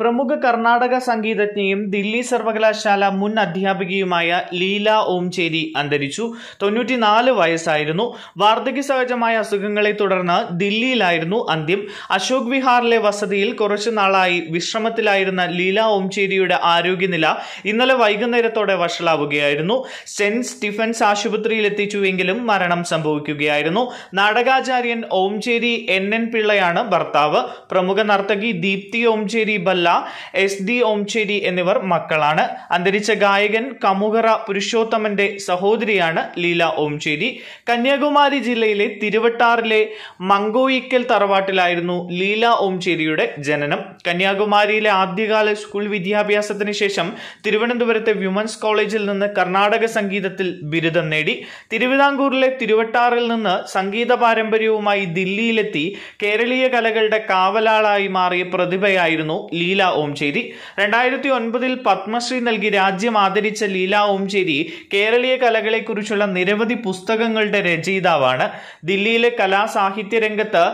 പ്രമുഖ കർണാടക സംഗീതജ്ഞയും ദില്ലി സർവകലാശാല മുൻ അധ്യാപികയുമായ ലീല ഓംചേരി അന്തരിച്ചു തൊണ്ണൂറ്റിനാല് വയസ്സായിരുന്നു വാർദ്ധക്യ സഹജമായ അസുഖങ്ങളെ തുടർന്ന് ദില്ലിയിലായിരുന്നു അന്ത്യം അശോക് വിഹാറിലെ വസതിയിൽ കുറച്ചു നാളായി വിശ്രമത്തിലായിരുന്ന ലീല ഓംചേരിയുടെ ആരോഗ്യനില ഇന്നലെ വൈകുന്നേരത്തോടെ വഷളാവുകയായിരുന്നു സെന്റ് സ്റ്റീഫൻസ് എത്തിച്ചുവെങ്കിലും മരണം സംഭവിക്കുകയായിരുന്നു നാടകാചാര്യൻ ഓംചേരി എൻ എൻ പിള്ളയാണ് ഭർത്താവ് പ്രമുഖ നർത്തകി ദീപ്തി ഓംചേരി ബല്ല എസ് ഡി ഓംചേരി എന്നിവർ മക്കളാണ് അന്തരിച്ച ഗായകൻ കമുകറ പുരുഷോത്തമന്റെ സഹോദരിയാണ് ലീല ഓംചേരി കന്യാകുമാരി ജില്ലയിലെ തിരുവട്ടാറിലെ മങ്കോയിക്കൽ തറവാട്ടിലായിരുന്നു ലീല ഓംചേരിയുടെ ജനനം കന്യാകുമാരിയിലെ ആദ്യകാല സ്കൂൾ വിദ്യാഭ്യാസത്തിന് ശേഷം തിരുവനന്തപുരത്തെ വ്യുമൻസ് കോളേജിൽ നിന്ന് കർണാടക സംഗീതത്തിൽ ബിരുദം നേടി തിരുവിതാംകൂറിലെ തിരുവട്ടാറിൽ നിന്ന് സംഗീത പാരമ്പര്യവുമായി ദില്ലിയിലെത്തി കേരളീയ കലകളുടെ കാവലാളായി മാറിയ പ്രതിഭയായിരുന്നു ലീല ലീല ഓംചേരി രണ്ടായിരത്തി ഒൻപതിൽ പത്മശ്രീ നൽകി രാജ്യം ആദരിച്ച ലീല ഓംചേരി കേരളീയ കലകളെക്കുറിച്ചുള്ള നിരവധി പുസ്തകങ്ങളുടെ രചയിതാവാണ് ദില്ലിയിലെ കലാ സാഹിത്യ രംഗത്ത്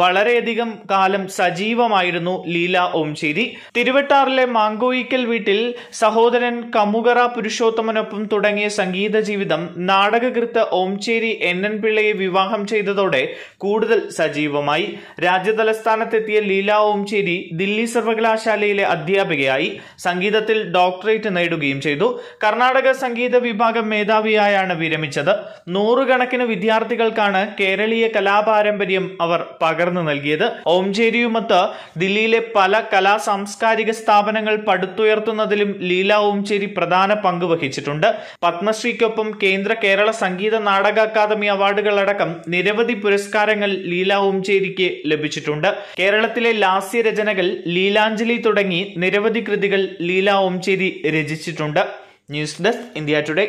വളരെയധികം കാലം സജീവമായിരുന്നു ലീല ഓംചേരി തിരുവട്ടാറിലെ മാങ്കോയിക്കൽ വീട്ടിൽ സഹോദരൻ കമുകറ പുരുഷോത്തമനൊപ്പം തുടങ്ങിയ സംഗീത ജീവിതം നാടകകൃത്ത് ഓംചേരി എൻ എൻ പിള്ളയെ വിവാഹം ചെയ്തതോടെ കൂടുതൽ സജീവമായി രാജ്യതലസ്ഥാനത്തെത്തിയ ലീല ഓംചേരി ദില്ലി സർവകലാശാല സർവകലാശാലയിലെ അധ്യാപികയായി സംഗീതത്തിൽ ഡോക്ടറേറ്റ് നേടുകയും ചെയ്തു കർണാടക സംഗീത വിഭാഗം മേധാവിയായാണ് വിരമിച്ചത് നൂറുകണക്കിന് വിദ്യാർത്ഥികൾക്കാണ് കേരളീയ കലാപാരമ്പര്യം അവർ പകർന്നു നൽകിയത് ഓംചേരിയുമത്ത് ദില്ലിയിലെ പല കലാ സാംസ്കാരിക സ്ഥാപനങ്ങൾ പടുത്തുയർത്തുന്നതിലും ലീല ഓംചേരി പ്രധാന പങ്ക് വഹിച്ചിട്ടുണ്ട് പത്മശ്രീക്കൊപ്പം കേന്ദ്ര കേരള സംഗീത നാടക അക്കാദമി അവാർഡുകളടക്കം നിരവധി പുരസ്കാരങ്ങൾ ലീല ഓംചേരിക്ക് ലഭിച്ചിട്ടുണ്ട് കേരളത്തിലെ ലാസ്യ രചനകൾ ലീലാഞ്ജലി കൃതി തുടങ്ങി നിരവധി കൃതികൾ ലീല ഓംചേരി രചിച്ചിട്ടുണ്ട് ന്യൂസ് ഡെസ്ക് ഇന്ത്യ ടുഡേ